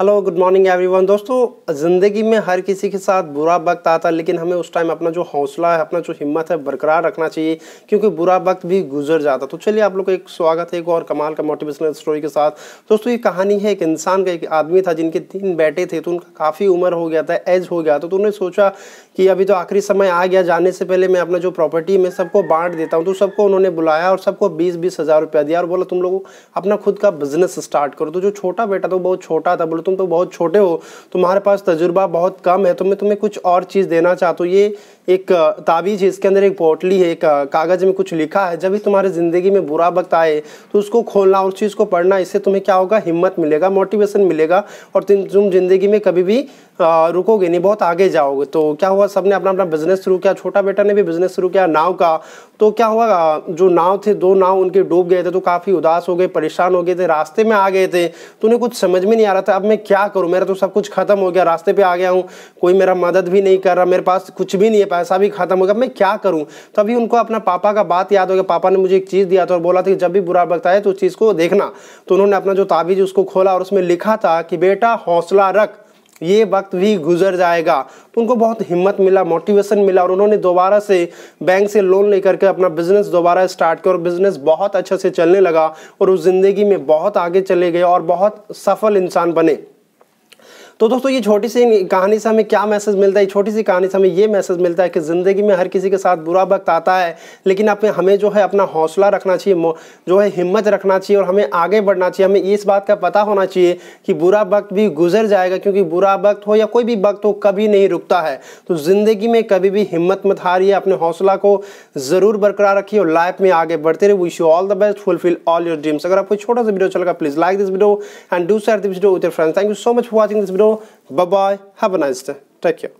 Hello good morning everyone दोस्तों ज़िंदगी में हर किसी के साथ बुरा वक्त आता है लेकिन हमें उस टाइम अपना जो हौसला है अपना जो हिम्मत है बरकरार रखना चाहिए क्योंकि बुरा वक्त भी गुजर जाता तो चलिए आप लोग का एक स्वागत है एक और कमाल का मोटिवेशनल स्टोरी के साथ दोस्तों ये कहानी है एक इंसान का एक आदमी था जिनके तीन बेटे थे तो उनका काफ़ी उम्र हो गया था एज हो गया था तो उन्होंने सोचा कि अभी तो आखिरी समय आ गया जाने से पहले मैं अपना जो प्रॉपर्टी में सबको बांट देता हूँ तो सबको उन्होंने बुलाया और सबको बीस बीस हज़ार रुपया दिया और बोला तुम लोग अपना खुद का बिजनेस स्टार्ट करो तो जो छोटा बेटा था वो बहुत छोटा था बोले तुम तो बहुत छोटे हो तुम्हारे पास तजुर्बा बहुत कम है तो मैं तुम्हें कुछ और चीज़ देना चाहता हूँ ये एक ताबीज है इसके अंदर एक पोटली है एक कागज़ में कुछ लिखा है जब भी तुम्हारी ज़िंदगी में बुरा वक्त आए तो उसको खोलना उस चीज़ को पढ़ना इससे तुम्हें क्या होगा हिम्मत मिलेगा मोटिवेशन मिलेगा और तुम ज़िंदगी में कभी भी रुकोगे नहीं बहुत आगे जाओगे तो क्या हुआ सब ने अपना अपना बिजनेस शुरू किया छोटा बेटा ने भी बिजनेस शुरू किया नाव का तो क्या हुआ जो नाव थे दो नाव उनके डूब गए थे तो काफ़ी उदास हो गए परेशान हो गए थे रास्ते में आ गए थे तो उन्हें कुछ समझ में नहीं आ रहा था अब मैं क्या करूँ मेरा तो सब कुछ खत्म हो गया रास्ते पे आ गया हूँ कोई मेरा मदद भी नहीं कर रहा मेरे पास कुछ भी नहीं है पैसा भी खत्म हो गया मैं क्या करूँ तभी उनको अपना पापा का बात याद हो गया पापा ने मुझे एक चीज़ दिया था और बोला था कि जब भी बुरा वक्त आए तो उस चीज़ को देखना तो उन्होंने अपना जो ताबीज उसको खोला और उसमें लिखा था कि बेटा हौसला रख ये वक्त भी गुजर जाएगा तो उनको बहुत हिम्मत मिला मोटिवेशन मिला और उन्होंने दोबारा से बैंक से लोन लेकर के अपना बिजनेस दोबारा स्टार्ट किया और बिजनेस बहुत अच्छे से चलने लगा और उस ज़िंदगी में बहुत आगे चले गए और बहुत सफल इंसान बने तो दोस्तों ये छोटी सी कहानी से हमें क्या मैसेज मिलता है छोटी सी कहानी से हमें ये मैसेज मिलता है कि ज़िंदगी में हर किसी के साथ बुरा वक्त आता है लेकिन आप हमें जो है अपना हौसला रखना चाहिए जो है हिम्मत रखना चाहिए और हमें आगे बढ़ना चाहिए हमें इस बात का पता होना चाहिए कि बुरा वक्त भी गुजर जाएगा क्योंकि बुरा वक्त हो या कोई भी वक्त हो कभी नहीं रुकता है तो ज़िंदगी में कभी भी हिम्मत मत हारिए अपने हौसला को ज़रूर बरकरार रखिए और लाइफ में आगे बढ़ते रहे wish you all the best fulfil all your dreams अगर आपको छोटा सा वीडियो चलेगा please like this video and do share this video with your friends thank you so much for watching this video Bye bye. Have a nice day. Take care.